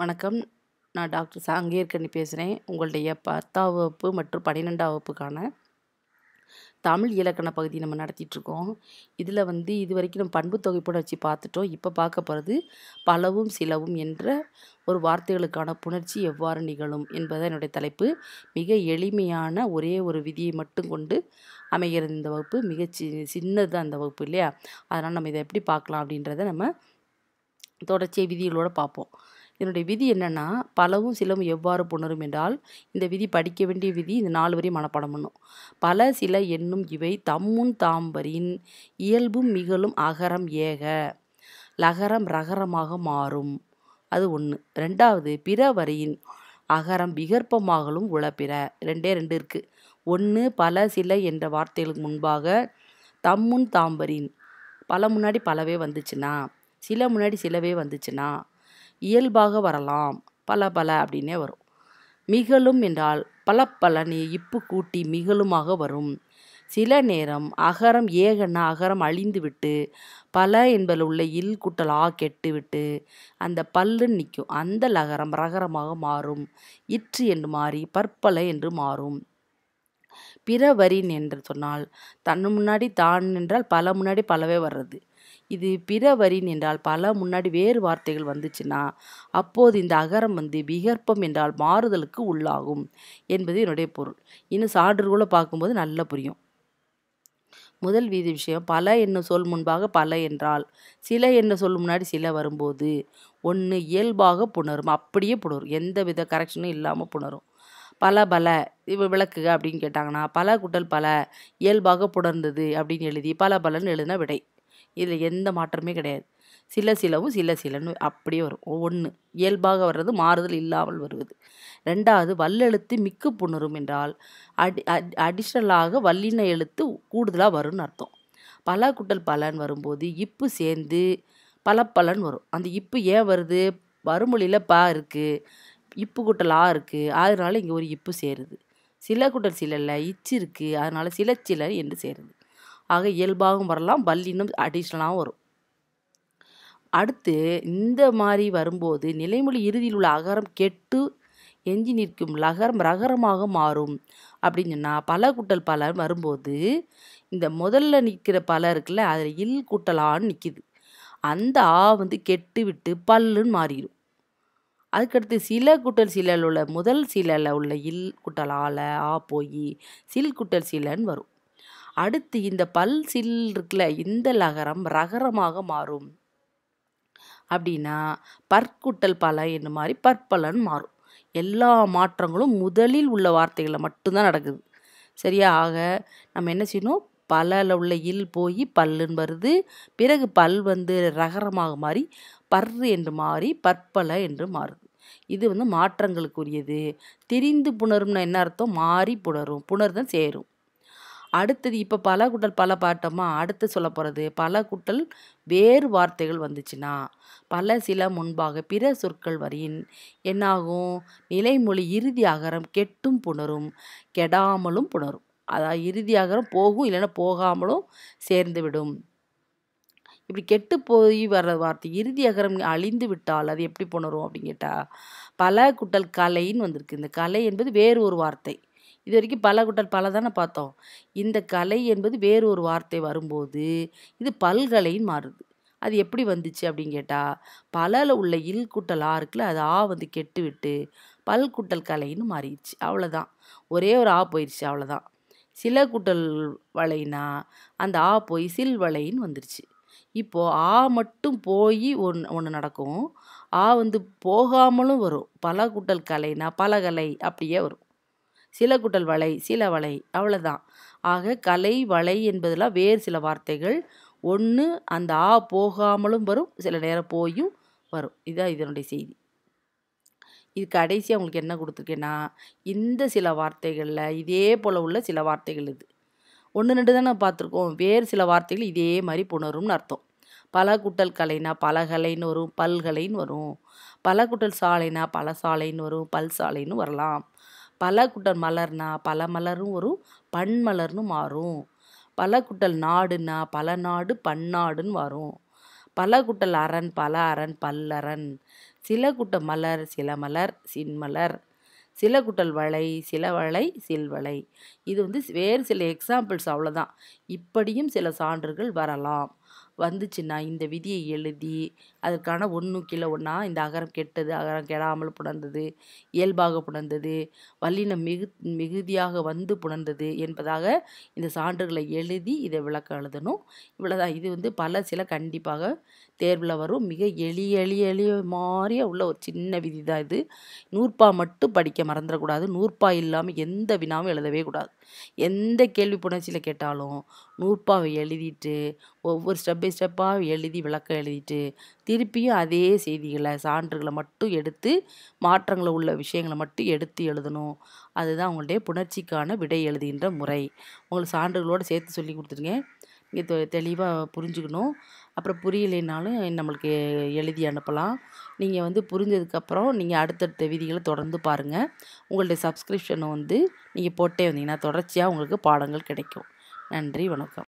வணக்கம் நான் டாக்டர் சாங்கேற்கண்ணி பேசுகிறேன் உங்களுடைய பத்தாம் வகுப்பு மற்றும் பன்னிரெண்டாம் வகுப்புக்கான தமிழ் இலக்கண பகுதி நம்ம நடத்திட்டுருக்கோம் இதில் வந்து இது வரைக்கும் நம்ம பண்பு தொகைப்போட வச்சு பார்த்துட்டோம் இப்போ பார்க்க போகிறது பலவும் சிலவும் என்ற ஒரு வார்த்தைகளுக்கான புணர்ச்சி எவ்வாறு நிகழும் என்பதை என்னுடைய தலைப்பு மிக எளிமையான ஒரே ஒரு விதியை மட்டும் கொண்டு அமைகிறது இந்த வகுப்பு மிக சி சின்னது தான் வகுப்பு இல்லையா அதனால் நம்ம இதை எப்படி பார்க்கலாம் அப்படின்றத நம்ம தொடர்ச்சியை விதிகளோடு பார்ப்போம் இதனுடைய விதி என்னென்னா பலவும் சிலவும் எவ்வாறு புணரும் என்றால் இந்த விதி படிக்க வேண்டிய விதி இந்த நாலு வரையும் மனப்பாடம் பண்ணும் பல சில என்னும் இவை தம்முன் தாம்பரின் இயல்பும் மிகழும் அகரம் ஏக லகரம் ரகரமாக மாறும் அது ஒன்று ரெண்டாவது பிற வரியின் அகரம் விகற்பமாகலும் உளப்பிற ரெண்டே ரெண்டு இருக்குது ஒன்று பல சில என்ற வார்த்தைகளுக்கு முன்பாக தம்முன் தாம்பரின் பல முன்னாடி பலவே வந்துச்சுன்னா சில முன்னாடி சிலவே வந்துச்சுன்னா இயல்பாக வரலாம் பல பல அப்படின்னே வரும் மிகழும் என்றால் பல பல நீ இப்பு கூட்டி மிகழுமாக வரும் சில நேரம் அகரம் ஏகன அகரம் அழிந்துவிட்டு பல என்பதில் உள்ள இல் குட்டல் ஆ கெட்டுவிட்டு அந்த பல்லு நிற்கும் அந்த லகரம் ரகரமாக மாறும் இற்று என்று மாறி பற்பல என்று மாறும் பிற வரின் என்று சொன்னால் தன் முன்னாடி தான் என்றால் பல முன்னாடி பலவே வர்றது இது பிற வரின் என்றால் பல முன்னாடி வேறு வார்த்தைகள் வந்துச்சுன்னா அப்போது இந்த அகரம் வந்து விகற்பம் என்றால் மாறுதலுக்கு உள்ளாகும் என்பது என்னுடைய பொருள் இன்னும் கூட பார்க்கும்போது நல்லா புரியும் முதல் வீதி விஷயம் பல என்னும் சொல் முன்பாக பல என்றால் சில என்ன சொல் முன்னாடி சில வரும்போது ஒன்று இயல்பாக புணரும் அப்படியே புணரும் எந்த வித கரெக்ஷனும் இல்லாமல் புணரும் பல பல விளக்குக அப்படின்னு கேட்டாங்கன்னா பல குட்டல் பல இயல்பாக புணர்ந்தது அப்படின்னு எழுதி பல பலன்னு எழுதின விடை இதில் எந்த மாற்றமே கிடையாது சில சிலவும் சில சிலன்னு அப்படியே வரும் ஒன்று இயல்பாக வர்றது மாறுதல் இல்லாமல் வருவது ரெண்டாவது வல்லெழுத்து மிக்க புணரும் என்றால் அடி அடிஷ்னலாக வல்லின எழுத்து கூடுதலாக வரும்னு அர்த்தம் பல குட்டல் பலன் வரும்போது இப்பு சேர்ந்து பல பலன் வரும் அந்த இப்பு ஏன் வருது வறுமொழியில் பா இருக்குது இப்பு குட்டல் ஆ இருக்குது அதனால இங்கே ஒரு இப்பு சேருது சில குட்டல் சிலல்ல இச்சு இருக்குது அதனால் சில சிலர் என்று சேருது ஆக இயல்பாகவும் வரலாம் பல்லினும் இன்னும் அடிஷ்னலாகவும் வரும் அடுத்து இந்த மாதிரி வரும்போது நிலைமொழி இறுதியில் உள்ள அகரம் கெட்டு எஞ்சி நிற்கும் லகரம் ரகரமாக மாறும் அப்படின்னு சொன்னால் பல கூட்டல் பல வரும்போது இந்த முதல்ல நிற்கிற பல இருக்குல்ல அதில் இல் கூட்டலான்னு நிற்கிது அந்த ஆ வந்து கெட்டு விட்டு பல்லுன்னு மாறிடும் அதுக்கடுத்து சில குட்டல் சிலல் உள்ள முதல் சிலல உள்ள இல் குட்டலால் ஆ போய் சில் குட்டல் சிலன்னு வரும் அடுத்து இந்த பல் சில் இருக்குல்ல இந்த லகரம் ரகரமாக மாறும் அப்படின்னா பற்குட்டல் பல என்ன மாதிரி பற்பலன் மாறும் எல்லா மாற்றங்களும் முதலில் உள்ள வார்த்தைகளில் மட்டும்தான் நடக்குது சரியா ஆக நம்ம என்ன செய்யணும் பலல உள்ள இல் போய் பல்லுன்னு வருது பிறகு பல் வந்து ரகரமாக மாறி பர் என்று மாறி பற்பல என்று மாறுது இது வந்து மாற்றங்களுக்குரியது திரிந்து புணரும்னா என்ன அர்த்தம் மாறி புணரும் புணர் தான் சேரும் அடுத்தது இப்போ பல குட்டல் பல பாட்டோமா அடுத்து சொல்ல போகிறது பல குட்டல் வேறு வார்த்தைகள் வந்துச்சுன்னா பல சில முன்பாக பிற சொற்கள் வரையின் என்னாகும் நிலைமொழி இறுதி அகரம் கெட்டும் புணரும் கெடாமலும் புணரும் அதாவது இறுதி அகரம் போகும் இல்லைன்னா போகாமலும் சேர்ந்து விடும் இப்படி கெட்டு போய் வர்ற வார்த்தை இறுதி அகரம் அழிந்து விட்டால் அது எப்படி புணரும் அப்படின்னு கேட்டால் பல குட்டல் கலைன்னு வந்திருக்கு இந்த கலை என்பது வேறு ஒரு வார்த்தை இது வரைக்கும் பல குட்டல் பல தானே பார்த்தோம் இந்த கலை என்பது வேறு ஒரு வார்த்தை வரும்போது இது பல்கலைன்னு மாறுது அது எப்படி வந்துச்சு அப்படின்னு கேட்டால் பலல உள்ள இல் குட்டல் ஆ இருக்குல்ல அது ஆ வந்து கெட்டு விட்டு பல் குட்டல் கலைன்னு மாறிடுச்சு அவ்வளோதான் ஒரே ஒரு ஆ போயிடுச்சு அவ்வளோதான் சில குட்டல் வலைனா அந்த ஆ போய் சில் வலைன்னு வந்துருச்சு இப்போது ஆ மட்டும் போய் ஒன்று ஒன்று நடக்கும் ஆ வந்து போகாமலும் வரும் பல குட்டல் கலைனா பலகலை அப்படியே வரும் சில குட்டல் வலை சில வலை அவ்வளோதான் ஆக கலை வலை என்பதெல்லாம் வேறு சில வார்த்தைகள் ஒன்று அந்த ஆ போகாமலும் வரும் சில நேரம் போயும் வரும் இதுதான் இதனுடைய செய்தி இது கடைசி அவங்களுக்கு என்ன கொடுத்துருக்கேன்னா இந்த சில வார்த்தைகளில் இதே போல் உள்ள சில வார்த்தைகள் இது ஒன்று ரெண்டு தானே பார்த்துருக்கோம் வேறு சில வார்த்தைகள் இதே மாதிரி புணரும்னு அர்த்தம் பல குட்டல் கலைனா பலகலைன்னு வரும் பல்கலைன்னு வரும் பல குட்டல் சாலைனா பல சாலைன்னு வரும் பல் சாலைன்னு வரலாம் பல குட்டல் மலர்னா பல மலரும் ஒரு பன்மலர்னு மாறும் பல குட்டல் நாடுனா பல நாடு பன்னாடுன்னு வரும் பல குட்டல் அரண் பல அரண் பல்லரண் சில குட்ட மலர் சில மலர் சின்மலர் சில குட்டல் வளை சில வளை சில்வளை இது வந்து வேறு சில எக்ஸாம்பிள்ஸ் அவ்வளோதான் இப்படியும் சில சான்றுகள் வரலாம் வந்துச்சுன்னா இந்த விதியை எழுதி அதற்கான ஒன்று கீழே ஒன்றா இந்த அகரம் கெட்டது அகரம் கெடாமல் புணர்ந்தது இயல்பாக புணர்ந்தது வல்லினம் மிகு மிகுதியாக வந்து புணர்ந்தது என்பதாக இந்த சான்றுகளை எழுதி இதை விளக்கம் எழுதணும் இவ்வளோதான் இது வந்து பல சில கண்டிப்பாக தேர்வில் வரும் மிக எளிய எளிய எளிய மாதிரிய உள்ள ஒரு சின்ன விதி தான் இது நூற்பா மட்டும் படிக்க மறந்துடக்கூடாது நூற்பா இல்லாமல் எந்த வினாவும் எழுதவே கூடாது எந்த கேள்வி புணர்ச்சியில் கேட்டாலும் நூற்பாவை எழுதிட்டு ஒவ்வொரு ஸ்டெப் பை ஸ்டெப்பாக எழுதி விளக்கம் எழுதிட்டு திருப்பியும் அதே செய்திகளை சான்றுகளை மட்டும் எடுத்து மாற்றங்களை உள்ள விஷயங்களை மட்டும் எடுத்து எழுதணும் அதுதான் உங்களுடைய புணர்ச்சிக்கான விடை எழுதுகின்ற முறை உங்களுக்கு சான்றுகளோடு சேர்த்து சொல்லி கொடுத்துருங்க இங்கே தெளிவாக புரிஞ்சுக்கணும் அப்புறம் புரியலைனாலும் நம்மளுக்கு எழுதி அனுப்பலாம் நீங்கள் வந்து புரிஞ்சதுக்கப்புறம் நீங்கள் அடுத்தடுத்த விதிகளை தொடர்ந்து பாருங்கள் உங்களுடைய சப்ஸ்கிரிப்ஷனை வந்து நீங்கள் போட்டே வந்தீங்கன்னா தொடர்ச்சியாக உங்களுக்கு பாடங்கள் கிடைக்கும் நன்றி வணக்கம்